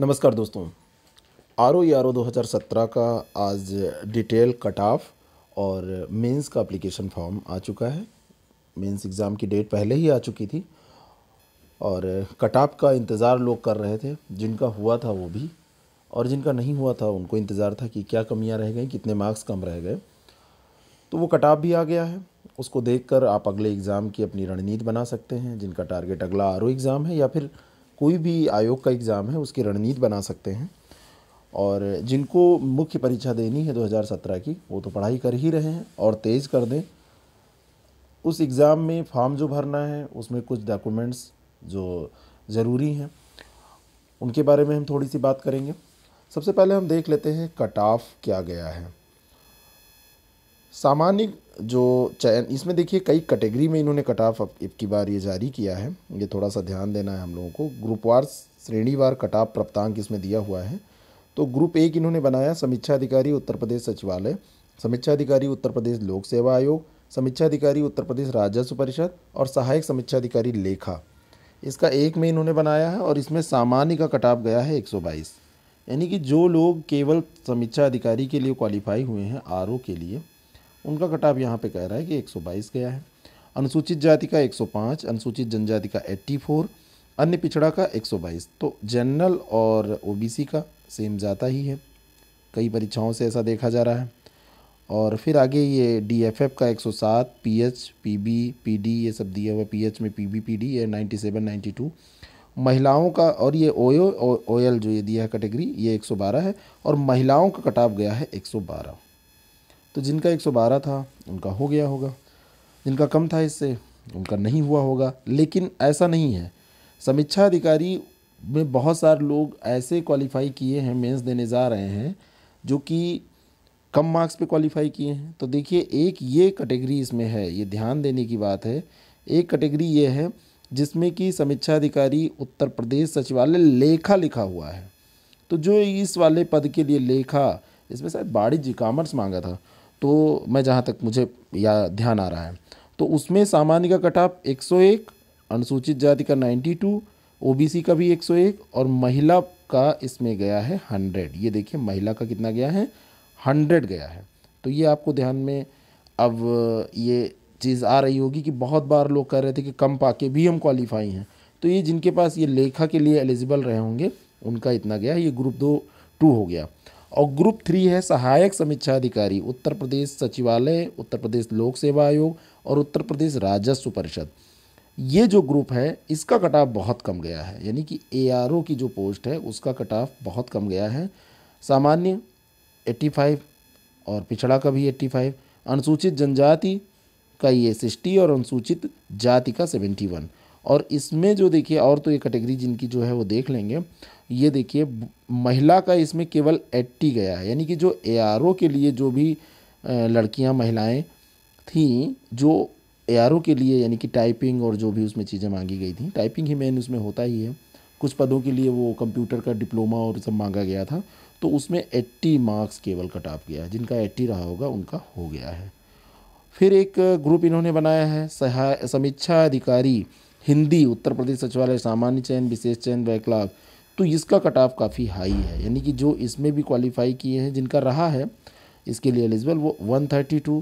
नमस्कार दोस्तों R O R O दो का आज डिटेल कट ऑफ और मेंस का एप्लीकेशन फॉर्म आ चुका है मेंस एग्ज़ाम की डेट पहले ही आ चुकी थी और कट ऑफ का इंतज़ार लोग कर रहे थे जिनका हुआ था वो भी और जिनका नहीं हुआ था उनको इंतज़ार था कि क्या कमियां रह गई कितने मार्क्स कम रह गए तो वो कट ऑफ भी आ गया है उसको देखकर आप अगले एग्ज़ाम की अपनी रणनीति बना सकते हैं जिनका टारगेट अगला आर एग्ज़ाम है या फिर कोई भी आयोग का एग्ज़ाम है उसकी रणनीति बना सकते हैं और जिनको मुख्य परीक्षा देनी है 2017 की वो तो पढ़ाई कर ही रहे हैं और तेज़ कर दें उस एग्ज़ाम में फॉर्म जो भरना है उसमें कुछ डॉक्यूमेंट्स जो ज़रूरी हैं उनके बारे में हम थोड़ी सी बात करेंगे सबसे पहले हम देख लेते हैं कट ऑफ क्या गया है सामान्य जो चयन इसमें देखिए कई कैटेगरी में इन्होंने कट ऑफ की बार ये जारी किया है ये थोड़ा सा ध्यान देना है हम लोगों को ग्रुपवार श्रेणीवार कट ऑफ प्राप्तांक इसमें दिया हुआ है तो ग्रुप एक इन्होंने बनाया समीक्षा अधिकारी उत्तर प्रदेश सचिवालय समीक्षा अधिकारी उत्तर प्रदेश लोक सेवा आयोग समीक्षा अधिकारी उत्तर प्रदेश राजस्व परिषद और सहायक समीक्षा अधिकारी लेखा इसका एक में इन्होंने बनाया है और इसमें सामान्य का कटाव गया है 122 यानी कि जो लोग केवल समीक्षा अधिकारी के लिए क्वालिफाई हुए हैं आर के लिए उनका कटाव यहाँ पे कह रहा है कि 122 गया है अनुसूचित जाति का 105 अनुसूचित जनजाति का 84 अन्य पिछड़ा का 122 तो जनरल और ओबीसी का सेम जाता ही है कई परीक्षाओं से ऐसा देखा जा रहा है और फिर आगे ये डीएफएफ का 107 पीएच पीबी पीडी ये सब दिया हुआ पीएच में पीबी पीडी ये 97 92 महिलाओं का और ये ओयो ओयल जो ये दिया है कैटेगरी ये 112 है और महिलाओं का कटाव गया है 112 तो जिनका 112 था उनका हो गया होगा जिनका कम था इससे उनका नहीं हुआ होगा लेकिन ऐसा नहीं है समीक्षा अधिकारी में बहुत सारे लोग ऐसे क्वालिफाई किए हैं मेंस देने जा रहे हैं जो कि कम मार्क्स पे क्वालिफाई किए हैं तो देखिए एक ये कैटेगरी इसमें है ये ध्यान देने की बात है एक कैटेगरी ये है जिसमें कि समीक्षा अधिकारी उत्तर प्रदेश सचिवालय लेखा लिखा हुआ है तो जो इस वाले पद के लिए लेखा इसमें शायद वाणिज्य कॉमर्स मांगा था तो मैं जहाँ तक मुझे या ध्यान आ रहा है तो उसमें सामान्य का कटाप ऑफ 101 अनुसूचित जाति का 92 ओबीसी का भी 101 और महिला का इसमें गया है 100 ये देखिए महिला का कितना गया है 100 गया है तो ये आपको ध्यान में अब ये चीज़ आ रही होगी कि बहुत बार लोग कह रहे थे कि कम पाके भी हम क्वालिफाई हैं तो ये जिनके पास ये लेखा के लिए एलिजिबल रहे होंगे उनका इतना गया ये ग्रुप दो टू हो गया और ग्रुप थ्री है सहायक समीक्षा अधिकारी उत्तर प्रदेश सचिवालय उत्तर प्रदेश लोक सेवा आयोग और उत्तर प्रदेश राजस्व परिषद ये जो ग्रुप है इसका कटाव बहुत कम गया है यानी कि ए की जो पोस्ट है उसका कटाव बहुत कम गया है सामान्य 85 और पिछड़ा का भी 85 अनुसूचित जनजाति का ये सिक्सटी और अनुसूचित जाति का सेवेंटी वन और इसमें जो देखिए और तो ये कैटेगरी जिनकी जो है वो देख लेंगे ये देखिए महिला का इसमें केवल एट्टी गया है यानी कि जो ए के लिए जो भी लड़कियाँ महिलाएँ थीं जो ए के लिए यानी कि टाइपिंग और जो भी उसमें चीज़ें मांगी गई थी टाइपिंग ही मेन उसमें होता ही है कुछ पदों के लिए वो कंप्यूटर का डिप्लोमा और सब मांगा गया था तो उसमें एट्टी मार्क्स केवल कट ऑफ गया जिनका एट्टी रहा होगा उनका हो गया है फिर एक ग्रुप इन्होंने बनाया है सहाय समीक्षा अधिकारी हिंदी उत्तर प्रदेश सचिवालय सामान्य चयन विशेष चयन वैकलाग तो इसका कट ऑफ काफ़ी हाई है यानी कि जो इसमें भी क्वालिफाई किए हैं जिनका रहा है इसके लिए एलिजिबल वो 132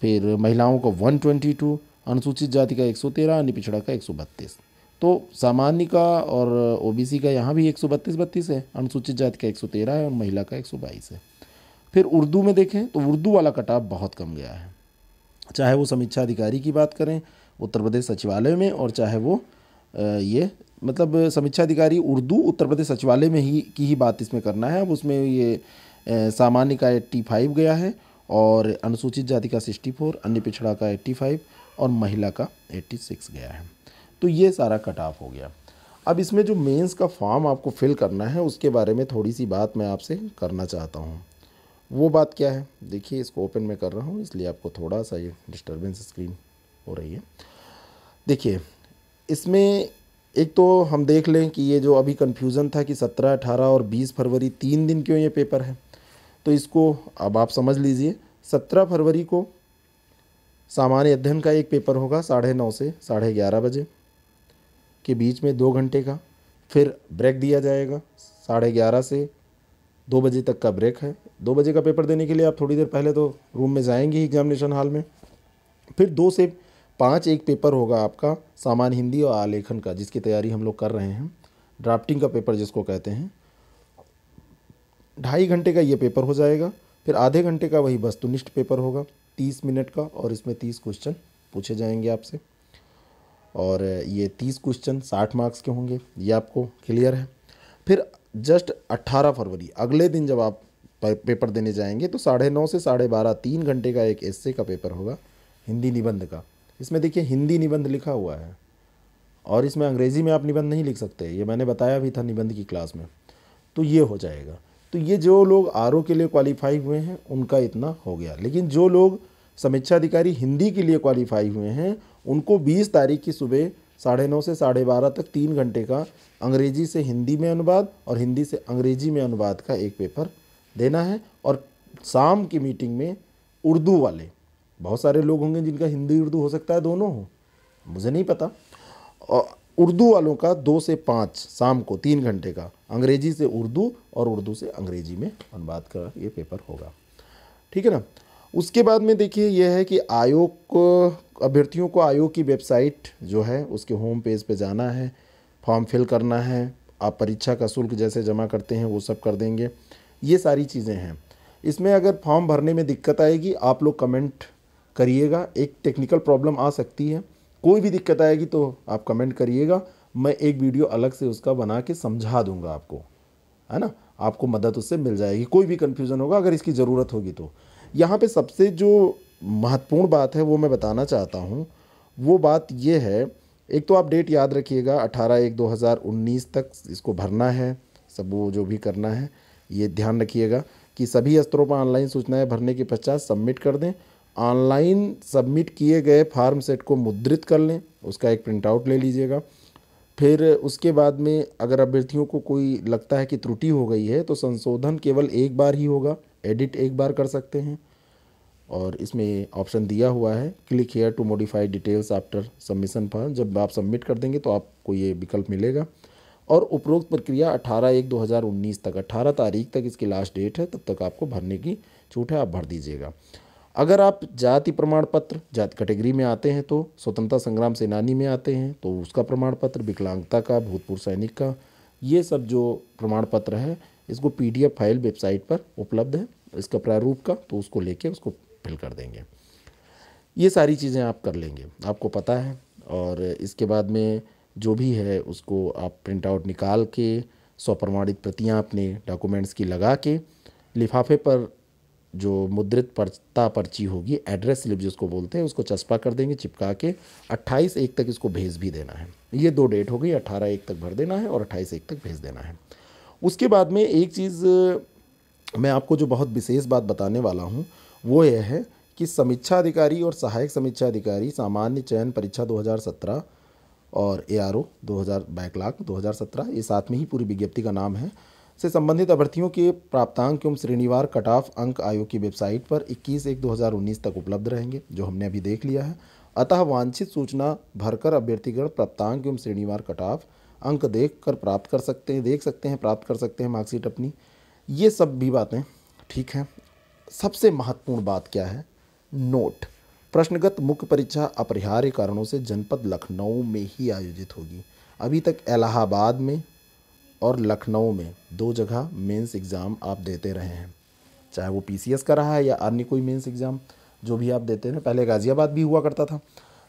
फिर महिलाओं का 122 अनुसूचित जाति का 113 अन्य पिछड़ा का 132 तो सामान्य का और ओबीसी का यहाँ भी एक सौ बत्तीस है अनुसूचित जाति का 113 है और महिला का 122 है फिर उर्दू में देखें तो उर्दू वाला कट ऑफ बहुत कम गया है चाहे वो समीक्षा अधिकारी की बात करें उत्तर प्रदेश सचिवालय में और चाहे वो ये मतलब समीक्षा अधिकारी उर्दू उत्तर प्रदेश सचिवालय में ही की ही बात इसमें करना है अब उसमें ये सामान्य का एट्टी फाइव गया है और अनुसूचित जाति का सिक्सटी फोर अन्य पिछड़ा का एट्टी फाइव और महिला का एट्टी सिक्स गया है तो ये सारा कट ऑफ हो गया अब इसमें जो मेंस का फॉर्म आपको फिल करना है उसके बारे में थोड़ी सी बात मैं आपसे करना चाहता हूँ वो बात क्या है देखिए इसको ओपन में कर रहा हूँ इसलिए आपको थोड़ा सा ये डिस्टर्बेंस स्क्रीन हो रही है देखिए इसमें एक तो हम देख लें कि ये जो अभी कन्फ्यूज़न था कि सत्रह अठारह और बीस फरवरी तीन दिन क्यों ये पेपर है तो इसको अब आप समझ लीजिए सत्रह फरवरी को सामान्य अध्ययन का एक पेपर होगा साढ़े नौ से साढ़े ग्यारह बजे के बीच में दो घंटे का फिर ब्रेक दिया जाएगा साढ़े ग्यारह से दो बजे तक का ब्रेक है दो बजे का पेपर देने के लिए आप थोड़ी देर पहले तो रूम में जाएंगे एग्जामिनेशन हॉल में फिर दो से पाँच एक पेपर होगा आपका सामान्य हिंदी और आलेखन का जिसकी तैयारी हम लोग कर रहे हैं ड्राफ्टिंग का पेपर जिसको कहते हैं ढाई घंटे का ये पेपर हो जाएगा फिर आधे घंटे का वही वस्तुनिष्ठ पेपर होगा तीस मिनट का और इसमें तीस क्वेश्चन पूछे जाएंगे आपसे और ये तीस क्वेश्चन साठ मार्क्स के होंगे ये आपको क्लियर है फिर जस्ट अट्ठारह फरवरी अगले दिन जब आप पेपर देने जाएंगे तो साढ़े नौ से साढ़े बारह तीन घंटे का एक एस का पेपर होगा हिंदी निबंध का इसमें देखिए हिंदी निबंध लिखा हुआ है और इसमें अंग्रेज़ी में आप निबंध नहीं लिख सकते ये मैंने बताया भी था निबंध की क्लास में तो ये हो जाएगा तो ये जो लोग आर के लिए क्वालिफाई हुए हैं उनका इतना हो गया लेकिन जो लोग समीक्षा अधिकारी हिंदी के लिए क्वालिफाई हुए हैं उनको 20 तारीख की सुबह साढ़े नौ से साढ़े बारह तक तीन घंटे का अंग्रेजी से हिंदी में अनुवाद और हिंदी से अंग्रेजी में अनुवाद का एक पेपर देना है और शाम की मीटिंग में उर्दू वाले बहुत सारे लोग होंगे जिनका हिंदी उर्दू हो सकता है दोनों हो मुझे नहीं पता और उर्दू वालों का दो से पाँच शाम को तीन घंटे का अंग्रेजी से उर्दू और उर्दू से अंग्रेजी में अनुवाद का ये पेपर होगा ठीक है ना उसके बाद में देखिए यह है कि आयोग को अभ्यर्थियों को आयोग की वेबसाइट जो है उसके होम पेज पे जाना है फॉर्म फिल करना है आप परीक्षा का शुल्क जैसे जमा करते हैं वो सब कर देंगे ये सारी चीज़ें हैं इसमें अगर फॉर्म भरने में दिक्कत आएगी आप लोग कमेंट करिएगा एक टेक्निकल प्रॉब्लम आ सकती है कोई भी दिक्कत आएगी तो आप कमेंट करिएगा मैं एक वीडियो अलग से उसका बना के समझा दूंगा आपको है ना आपको मदद उससे मिल जाएगी कोई भी कन्फ्यूज़न होगा अगर इसकी ज़रूरत होगी तो यहाँ पे सबसे जो महत्वपूर्ण बात है वो मैं बताना चाहता हूँ वो बात ये है एक तो आप डेट याद रखिएगा 18 एक 2019 तक इसको भरना है सब वो जो भी करना है ये ध्यान रखिएगा कि सभी स्तरों पर ऑनलाइन सूचनाएं भरने के पश्चात सबमिट कर दें ऑनलाइन सबमिट किए गए फार्म सेट को मुद्रित कर लें उसका एक प्रिंटआउट ले लीजिएगा फिर उसके बाद में अगर अभ्यर्थियों को कोई लगता है कि त्रुटि हो गई है तो संशोधन केवल एक बार ही होगा एडिट एक बार कर सकते हैं और इसमें ऑप्शन दिया हुआ है click here to modify details after submission form जब आप सबमिट कर देंगे तो आपको ये विकल्प मिलेगा और उपरोक्त प्रक्रिया 18 एक 2019 तक 18 तारीख तक इसकी लास्ट डेट है तब तक आपको भरने की छूट है आप भर दीजिएगा अगर आप जाति प्रमाण पत्र जाति कैटेगरी में आते हैं तो स्वतंत्रता संग्राम सेनानी में आते हैं तो उसका प्रमाण पत्र विकलांगता का भूतपूर्व सैनिक का ये सब जो प्रमाण पत्र है इसको पी फाइल वेबसाइट पर उपलब्ध है इसका प्रारूप का तो उसको लेके उसको फिल कर देंगे ये सारी चीज़ें आप कर लेंगे आपको पता है और इसके बाद में जो भी है उसको आप प्रिंट आउट निकाल के स्वप्रमाणित प्रतियाँ अपने डॉक्यूमेंट्स की लगा के लिफाफे पर जो मुद्रित पर्चता पर्ची होगी एड्रेस स्लिप जिसको बोलते हैं उसको चस्पा कर देंगे चिपका के 28 एक तक इसको भेज भी देना है ये दो डेट हो गई 18 एक तक भर देना है और 28 एक तक भेज देना है उसके बाद में एक चीज़ मैं आपको जो बहुत विशेष बात बताने वाला हूँ वो यह है कि समीक्षा अधिकारी और सहायक समीक्षा अधिकारी सामान्य चयन परीक्षा 2017 और ए आर ओ दो हज़ार बैकलाग दो ये साथ में ही पूरी विज्ञप्ति का नाम है से संबंधित अभ्यर्थियों के प्राप्तांक एवं श्रेणीवार कट ऑफ अंक आयोग की वेबसाइट पर 21 एक 2019 तक उपलब्ध रहेंगे जो हमने अभी देख लिया है अतः वांछित सूचना भरकर अभ्यर्थीगण प्राप्तांक एवं श्रेणीवार कट ऑफ अंक देख कर प्राप्त कर सकते हैं देख सकते हैं प्राप्त कर सकते हैं मार्कशीट अपनी ये सब भी बातें ठीक हैं सबसे महत्वपूर्ण बात क्या है नोट प्रश्नगत मुख्य परीक्षा अपरिहार्य कारणों से जनपद लखनऊ में ही आयोजित होगी अभी तक इलाहाबाद में और लखनऊ में दो जगह मेंस एग्ज़ाम आप देते रहे हैं चाहे वो पीसीएस का रहा है या अन्य कोई मेंस एग्ज़ाम जो भी आप देते हैं पहले गाज़ियाबाद भी हुआ करता था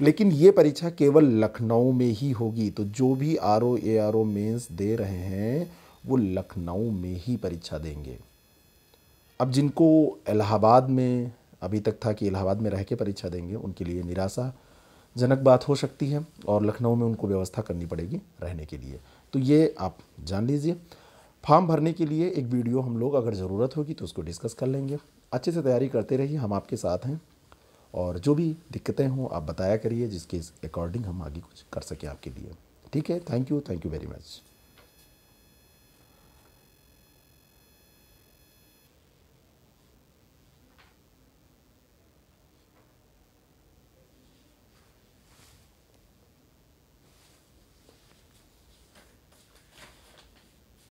लेकिन ये परीक्षा केवल लखनऊ में ही होगी तो जो भी R O A R O mains दे रहे हैं वो लखनऊ में ही परीक्षा देंगे अब जिनको इलाहाबाद में अभी तक था कि इलाहाबाद में रह के परीक्षा देंगे उनके लिए निराशा जनक बात हो सकती है और लखनऊ में उनको व्यवस्था करनी पड़ेगी रहने के लिए तो ये आप जान लीजिए फॉर्म भरने के लिए एक वीडियो हम लोग अगर ज़रूरत होगी तो उसको डिस्कस कर लेंगे अच्छे से तैयारी करते रहिए हम आपके साथ हैं और जो भी दिक्कतें हों आप बताया करिए जिसके अकॉर्डिंग हम आगे कुछ कर सकें आपके लिए ठीक है thank you thank you very much